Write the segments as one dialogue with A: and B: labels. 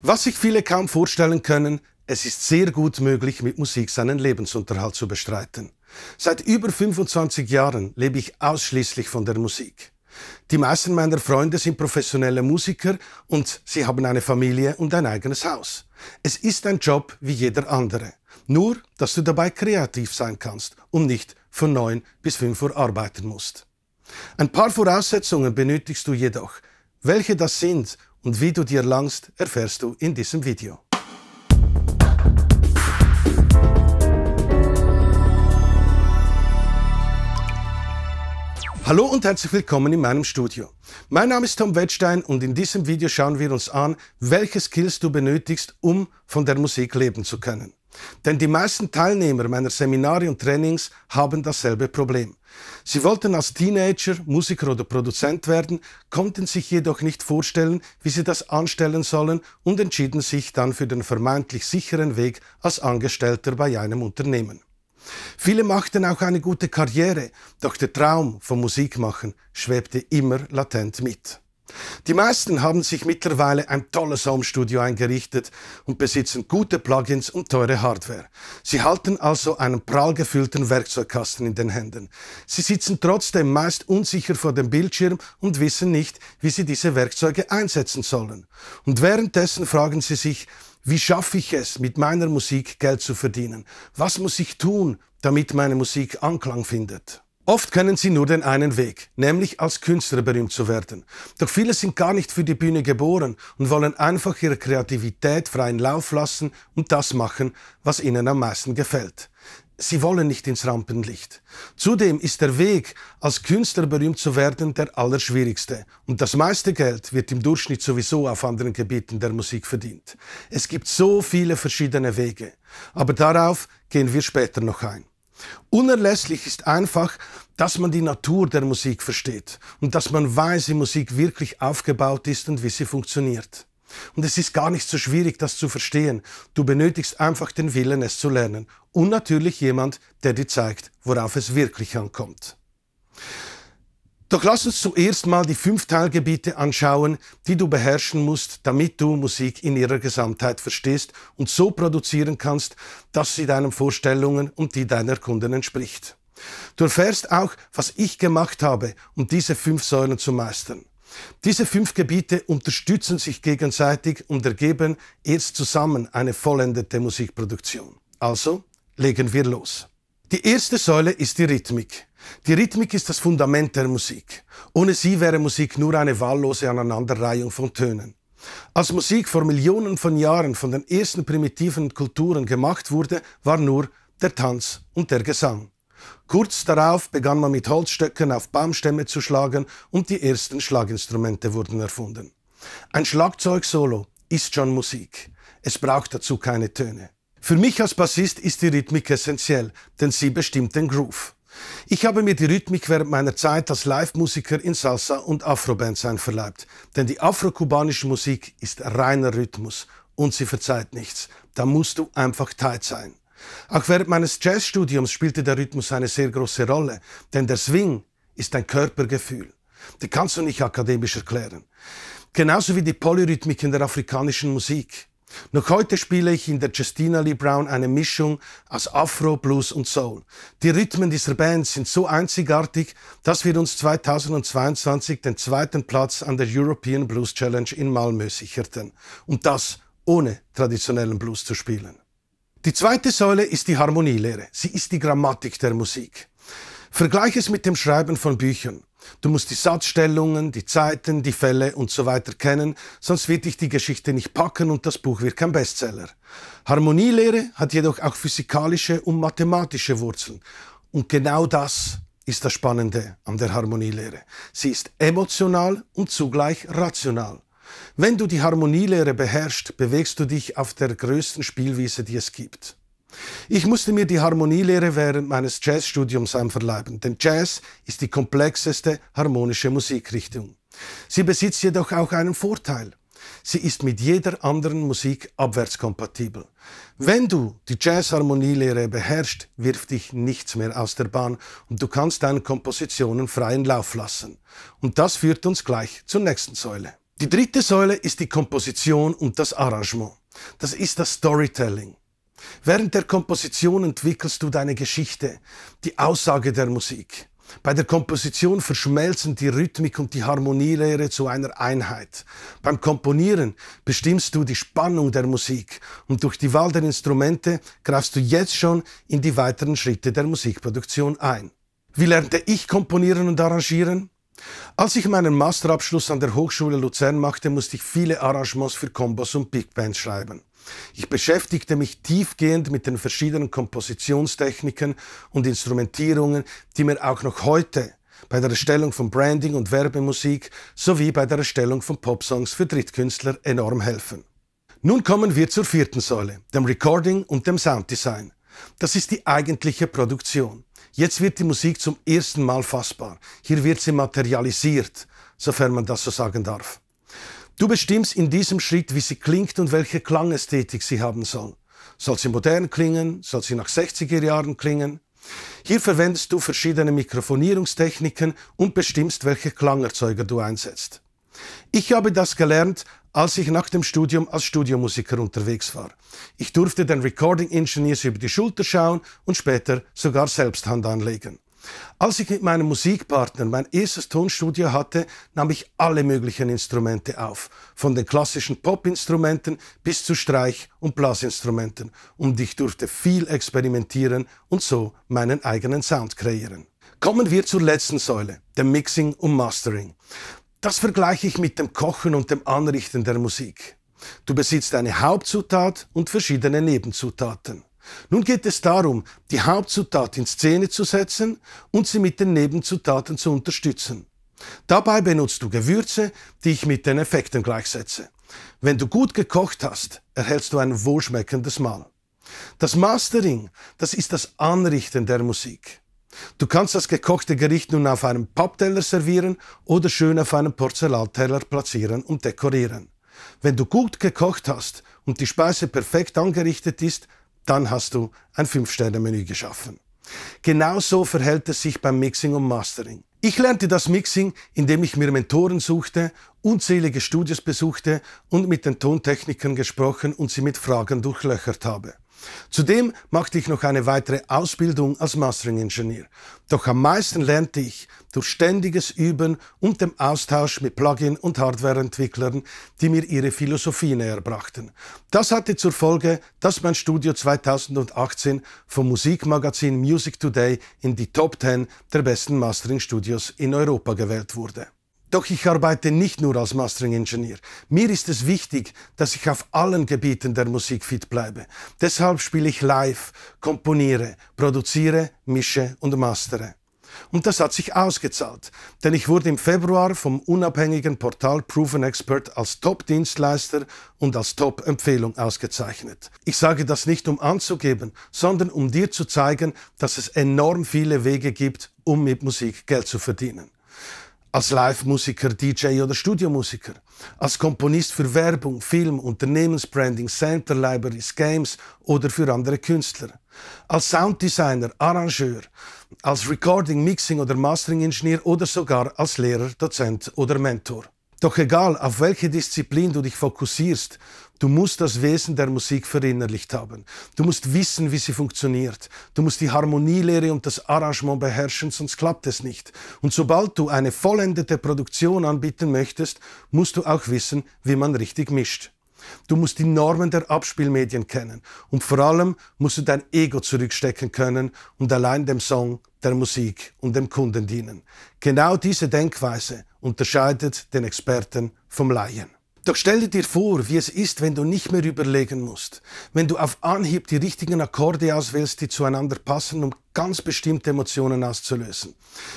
A: Was sich viele kaum vorstellen können, es ist sehr gut möglich, mit Musik seinen Lebensunterhalt zu bestreiten. Seit über 25 Jahren lebe ich ausschließlich von der Musik. Die meisten meiner Freunde sind professionelle Musiker und sie haben eine Familie und ein eigenes Haus. Es ist ein Job wie jeder andere. Nur, dass du dabei kreativ sein kannst und nicht von 9 bis 5 Uhr arbeiten musst. Ein paar Voraussetzungen benötigst du jedoch. Welche das sind und wie du dir langst, erfährst du in diesem Video. Hallo und herzlich willkommen in meinem Studio. Mein Name ist Tom Wettstein und in diesem Video schauen wir uns an, welche Skills du benötigst, um von der Musik leben zu können. Denn die meisten Teilnehmer meiner Seminare und Trainings haben dasselbe Problem. Sie wollten als Teenager Musiker oder Produzent werden, konnten sich jedoch nicht vorstellen, wie sie das anstellen sollen und entschieden sich dann für den vermeintlich sicheren Weg als Angestellter bei einem Unternehmen. Viele machten auch eine gute Karriere, doch der Traum vom Musikmachen schwebte immer latent mit. Die meisten haben sich mittlerweile ein tolles Home-Studio eingerichtet und besitzen gute Plugins und teure Hardware. Sie halten also einen prall gefüllten Werkzeugkasten in den Händen. Sie sitzen trotzdem meist unsicher vor dem Bildschirm und wissen nicht, wie sie diese Werkzeuge einsetzen sollen. Und währenddessen fragen sie sich, wie schaffe ich es, mit meiner Musik Geld zu verdienen? Was muss ich tun, damit meine Musik Anklang findet? Oft kennen sie nur den einen Weg, nämlich als Künstler berühmt zu werden. Doch viele sind gar nicht für die Bühne geboren und wollen einfach ihre Kreativität freien Lauf lassen und das machen, was ihnen am meisten gefällt. Sie wollen nicht ins Rampenlicht. Zudem ist der Weg, als Künstler berühmt zu werden, der allerschwierigste. Und das meiste Geld wird im Durchschnitt sowieso auf anderen Gebieten der Musik verdient. Es gibt so viele verschiedene Wege. Aber darauf gehen wir später noch ein. Unerlässlich ist einfach, dass man die Natur der Musik versteht und dass man weiß, wie Musik wirklich aufgebaut ist und wie sie funktioniert. Und es ist gar nicht so schwierig, das zu verstehen. Du benötigst einfach den Willen, es zu lernen. Und natürlich jemand, der dir zeigt, worauf es wirklich ankommt. Doch lass uns zuerst mal die fünf Teilgebiete anschauen, die du beherrschen musst, damit du Musik in ihrer Gesamtheit verstehst und so produzieren kannst, dass sie deinen Vorstellungen und die deiner Kunden entspricht. Du erfährst auch, was ich gemacht habe, um diese fünf Säulen zu meistern. Diese fünf Gebiete unterstützen sich gegenseitig und ergeben erst zusammen eine vollendete Musikproduktion. Also legen wir los. Die erste Säule ist die Rhythmik. Die Rhythmik ist das Fundament der Musik. Ohne sie wäre Musik nur eine wahllose Aneinanderreihung von Tönen. Als Musik vor Millionen von Jahren von den ersten primitiven Kulturen gemacht wurde, war nur der Tanz und der Gesang. Kurz darauf begann man mit Holzstöcken auf Baumstämme zu schlagen und die ersten Schlaginstrumente wurden erfunden. Ein Schlagzeugsolo ist schon Musik. Es braucht dazu keine Töne. Für mich als Bassist ist die Rhythmik essentiell, denn sie bestimmt den Groove. Ich habe mir die Rhythmik während meiner Zeit als Live-Musiker in Salsa- und Afro-Bands einverleibt, denn die afrokubanische Musik ist reiner Rhythmus und sie verzeiht nichts. Da musst du einfach tight sein. Auch während meines Jazzstudiums spielte der Rhythmus eine sehr große Rolle, denn der Swing ist ein Körpergefühl. Die kannst du nicht akademisch erklären. Genauso wie die Polyrhythmik in der afrikanischen Musik. Noch heute spiele ich in der Justina Lee Brown eine Mischung aus Afro, Blues und Soul. Die Rhythmen dieser Band sind so einzigartig, dass wir uns 2022 den zweiten Platz an der European Blues Challenge in Malmö sicherten. Und das ohne traditionellen Blues zu spielen. Die zweite Säule ist die Harmonielehre. Sie ist die Grammatik der Musik. Vergleich es mit dem Schreiben von Büchern. Du musst die Satzstellungen, die Zeiten, die Fälle und so weiter kennen, sonst wird dich die Geschichte nicht packen und das Buch wird kein Bestseller. Harmonielehre hat jedoch auch physikalische und mathematische Wurzeln. Und genau das ist das Spannende an der Harmonielehre. Sie ist emotional und zugleich rational. Wenn du die Harmonielehre beherrschst, bewegst du dich auf der größten Spielwiese, die es gibt. Ich musste mir die Harmonielehre während meines Jazzstudiums einverleiben, denn Jazz ist die komplexeste harmonische Musikrichtung. Sie besitzt jedoch auch einen Vorteil. Sie ist mit jeder anderen Musik abwärtskompatibel. Wenn du die Jazzharmonielehre beherrschst, wirft dich nichts mehr aus der Bahn und du kannst deinen Kompositionen freien Lauf lassen. Und das führt uns gleich zur nächsten Säule. Die dritte Säule ist die Komposition und das Arrangement. Das ist das Storytelling. Während der Komposition entwickelst du deine Geschichte, die Aussage der Musik. Bei der Komposition verschmelzen die Rhythmik und die Harmonielehre zu einer Einheit. Beim Komponieren bestimmst du die Spannung der Musik und durch die Wahl der Instrumente greifst du jetzt schon in die weiteren Schritte der Musikproduktion ein. Wie lernte ich komponieren und arrangieren? Als ich meinen Masterabschluss an der Hochschule Luzern machte, musste ich viele Arrangements für Kombos und Big Bands schreiben. Ich beschäftigte mich tiefgehend mit den verschiedenen Kompositionstechniken und Instrumentierungen, die mir auch noch heute bei der Erstellung von Branding und Werbemusik sowie bei der Erstellung von Popsongs für Drittkünstler enorm helfen. Nun kommen wir zur vierten Säule, dem Recording und dem Sounddesign. Das ist die eigentliche Produktion. Jetzt wird die Musik zum ersten Mal fassbar. Hier wird sie materialisiert, sofern man das so sagen darf. Du bestimmst in diesem Schritt, wie sie klingt und welche Klangästhetik sie haben soll. Soll sie modern klingen? Soll sie nach 60er Jahren klingen? Hier verwendest du verschiedene Mikrofonierungstechniken und bestimmst, welche Klangerzeuger du einsetzt. Ich habe das gelernt, als ich nach dem Studium als Studiomusiker unterwegs war. Ich durfte den Recording Engineers über die Schulter schauen und später sogar selbst Hand anlegen. Als ich mit meinem Musikpartner mein erstes Tonstudio hatte, nahm ich alle möglichen Instrumente auf, von den klassischen Popinstrumenten bis zu Streich- und Blasinstrumenten, und ich durfte viel experimentieren und so meinen eigenen Sound kreieren. Kommen wir zur letzten Säule, dem Mixing und Mastering. Das vergleiche ich mit dem Kochen und dem Anrichten der Musik. Du besitzt eine Hauptzutat und verschiedene Nebenzutaten. Nun geht es darum, die Hauptzutat in Szene zu setzen und sie mit den Nebenzutaten zu unterstützen. Dabei benutzt du Gewürze, die ich mit den Effekten gleichsetze. Wenn du gut gekocht hast, erhältst du ein wohlschmeckendes Mahl. Das Mastering, das ist das Anrichten der Musik. Du kannst das gekochte Gericht nun auf einem Pappteller servieren oder schön auf einem Porzellanteller platzieren und dekorieren. Wenn du gut gekocht hast und die Speise perfekt angerichtet ist, dann hast du ein Fünf-Sterne-Menü geschaffen. Genauso verhält es sich beim Mixing und Mastering. Ich lernte das Mixing, indem ich mir Mentoren suchte, unzählige Studios besuchte und mit den Tontechnikern gesprochen und sie mit Fragen durchlöchert habe. Zudem machte ich noch eine weitere Ausbildung als Mastering-Ingenieur. Doch am meisten lernte ich durch ständiges Üben und dem Austausch mit Plugin- und Hardwareentwicklern, die mir ihre Philosophie näher brachten. Das hatte zur Folge, dass mein Studio 2018 vom Musikmagazin Music Today in die Top 10 der besten Mastering-Studios in Europa gewählt wurde. Doch ich arbeite nicht nur als mastering Engineer. Mir ist es wichtig, dass ich auf allen Gebieten der Musik fit bleibe. Deshalb spiele ich live, komponiere, produziere, mische und mastere. Und das hat sich ausgezahlt, denn ich wurde im Februar vom unabhängigen Portal Proven Expert als Top-Dienstleister und als Top-Empfehlung ausgezeichnet. Ich sage das nicht, um anzugeben, sondern um dir zu zeigen, dass es enorm viele Wege gibt, um mit Musik Geld zu verdienen als Live-Musiker, DJ oder Studiomusiker, als Komponist für Werbung, Film, Unternehmensbranding, Center Libraries, Games oder für andere Künstler, als Sounddesigner, Arrangeur, als Recording, Mixing oder Mastering-Ingenieur oder sogar als Lehrer, Dozent oder Mentor. Doch egal, auf welche Disziplin du dich fokussierst, du musst das Wesen der Musik verinnerlicht haben. Du musst wissen, wie sie funktioniert. Du musst die Harmonielehre und das Arrangement beherrschen, sonst klappt es nicht. Und sobald du eine vollendete Produktion anbieten möchtest, musst du auch wissen, wie man richtig mischt. Du musst die Normen der Abspielmedien kennen und vor allem musst du dein Ego zurückstecken können und allein dem Song, der Musik und dem Kunden dienen. Genau diese Denkweise unterscheidet den Experten vom Laien. Doch stelle dir vor, wie es ist, wenn du nicht mehr überlegen musst, wenn du auf Anhieb die richtigen Akkorde auswählst, die zueinander passen und ganz bestimmte Emotionen auszulösen.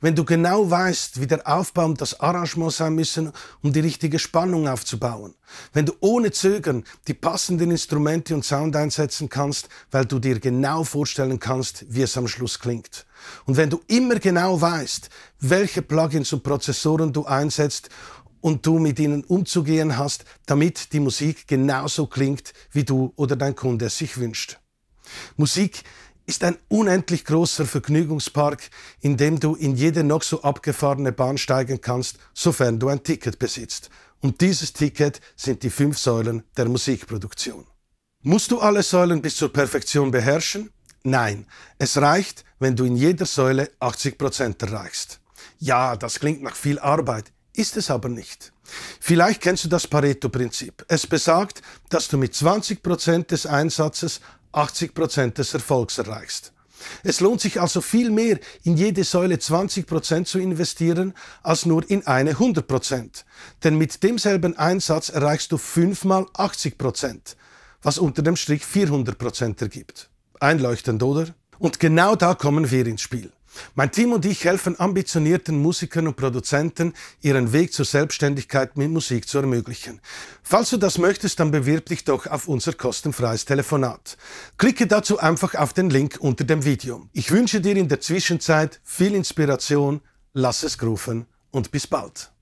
A: Wenn du genau weißt, wie der Aufbau und das Arrangement sein müssen, um die richtige Spannung aufzubauen. Wenn du ohne Zögern die passenden Instrumente und Sound einsetzen kannst, weil du dir genau vorstellen kannst, wie es am Schluss klingt. Und wenn du immer genau weißt, welche Plugins und Prozessoren du einsetzt und du mit ihnen umzugehen hast, damit die Musik genauso klingt, wie du oder dein Kunde es sich wünscht. Musik ist ein unendlich großer Vergnügungspark, in dem du in jede noch so abgefahrene Bahn steigen kannst, sofern du ein Ticket besitzt. Und dieses Ticket sind die fünf Säulen der Musikproduktion. Musst du alle Säulen bis zur Perfektion beherrschen? Nein, es reicht, wenn du in jeder Säule 80% Prozent erreichst. Ja, das klingt nach viel Arbeit, ist es aber nicht. Vielleicht kennst du das Pareto-Prinzip. Es besagt, dass du mit 20% Prozent des Einsatzes 80 des Erfolgs erreichst. Es lohnt sich also viel mehr, in jede Säule 20 zu investieren, als nur in eine 100 Denn mit demselben Einsatz erreichst du 5 mal 80 was unter dem Strich 400 ergibt. Einleuchtend, oder? Und genau da kommen wir ins Spiel. Mein Team und ich helfen ambitionierten Musikern und Produzenten, ihren Weg zur Selbstständigkeit mit Musik zu ermöglichen. Falls du das möchtest, dann bewirb dich doch auf unser kostenfreies Telefonat. Klicke dazu einfach auf den Link unter dem Video. Ich wünsche dir in der Zwischenzeit viel Inspiration, lass es grufen und bis bald.